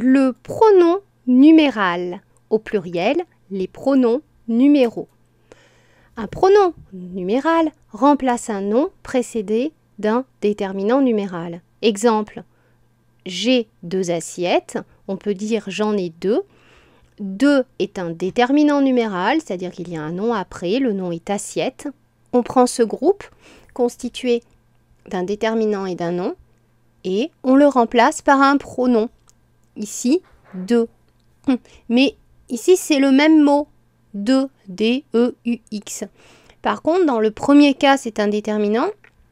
Le pronom numéral, au pluriel, les pronoms numéraux. Un pronom numéral remplace un nom précédé d'un déterminant numéral. Exemple, j'ai deux assiettes, on peut dire j'en ai deux. Deux est un déterminant numéral, c'est-à-dire qu'il y a un nom après, le nom est assiette. On prend ce groupe constitué d'un déterminant et d'un nom et on le remplace par un pronom ici, de. Hum. Mais ici, c'est le même mot, de, D-E-U-X. E, Par contre, dans le premier cas, c'est un déterminant.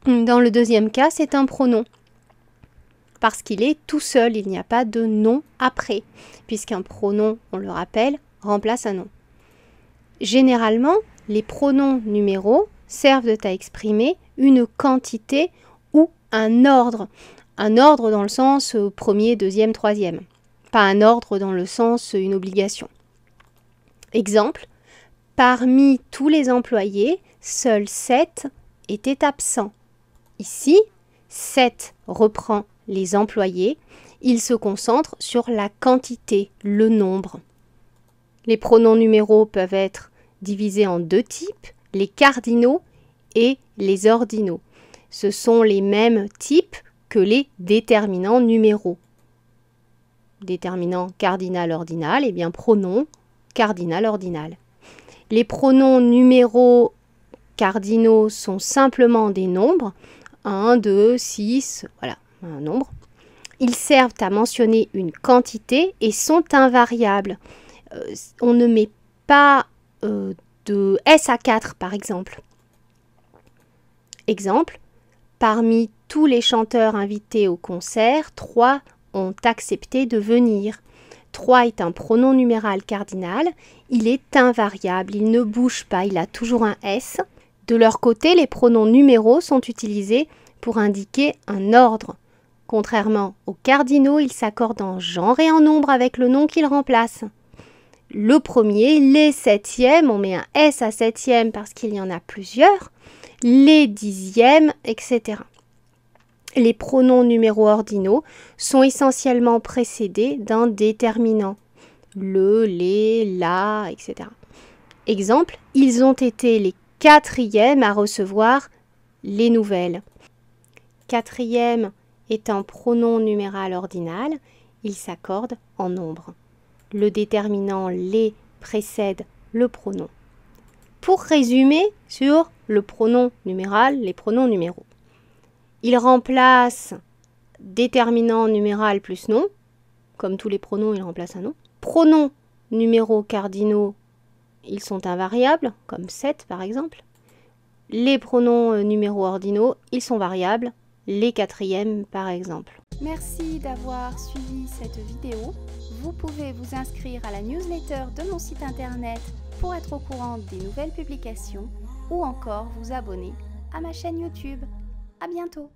Hum, dans le deuxième cas, c'est un pronom. Parce qu'il est tout seul, il n'y a pas de nom après, puisqu'un pronom, on le rappelle, remplace un nom. Généralement, les pronoms numéros servent à exprimer une quantité ou un ordre. Un ordre dans le sens euh, premier, deuxième, troisième pas un ordre dans le sens euh, une obligation. Exemple, parmi tous les employés, seuls 7 étaient absents. Ici, 7 reprend les employés, il se concentre sur la quantité, le nombre. Les pronoms numéraux peuvent être divisés en deux types, les cardinaux et les ordinaux. Ce sont les mêmes types que les déterminants numéraux déterminant cardinal-ordinal, et eh bien pronom cardinal-ordinal. Les pronoms numéros cardinaux sont simplement des nombres, 1, 2, 6, voilà, un nombre. Ils servent à mentionner une quantité et sont invariables. Euh, on ne met pas euh, de S à 4 par exemple. Exemple, parmi tous les chanteurs invités au concert, trois ont accepté de venir. 3 est un pronom numéral cardinal, il est invariable, il ne bouge pas, il a toujours un S. De leur côté, les pronoms numéraux sont utilisés pour indiquer un ordre. Contrairement aux cardinaux, ils s'accordent en genre et en nombre avec le nom qu'ils remplacent. Le premier, les septièmes, on met un S à septième parce qu'il y en a plusieurs, les dixièmes, etc les pronoms numéros ordinaux sont essentiellement précédés d'un déterminant. Le, les, la, etc. Exemple, ils ont été les quatrièmes à recevoir les nouvelles. Quatrième est un pronom numéral ordinal, il s'accorde en nombre. Le déterminant les précède le pronom. Pour résumer sur le pronom numéral, les pronoms numéros. Il remplace déterminant numéral plus nom. Comme tous les pronoms, il remplace un nom. Pronoms, numéros cardinaux, ils sont invariables, comme 7 par exemple. Les pronoms euh, numéros ordinaux, ils sont variables, les quatrièmes par exemple. Merci d'avoir suivi cette vidéo. Vous pouvez vous inscrire à la newsletter de mon site internet pour être au courant des nouvelles publications ou encore vous abonner à ma chaîne YouTube. À bientôt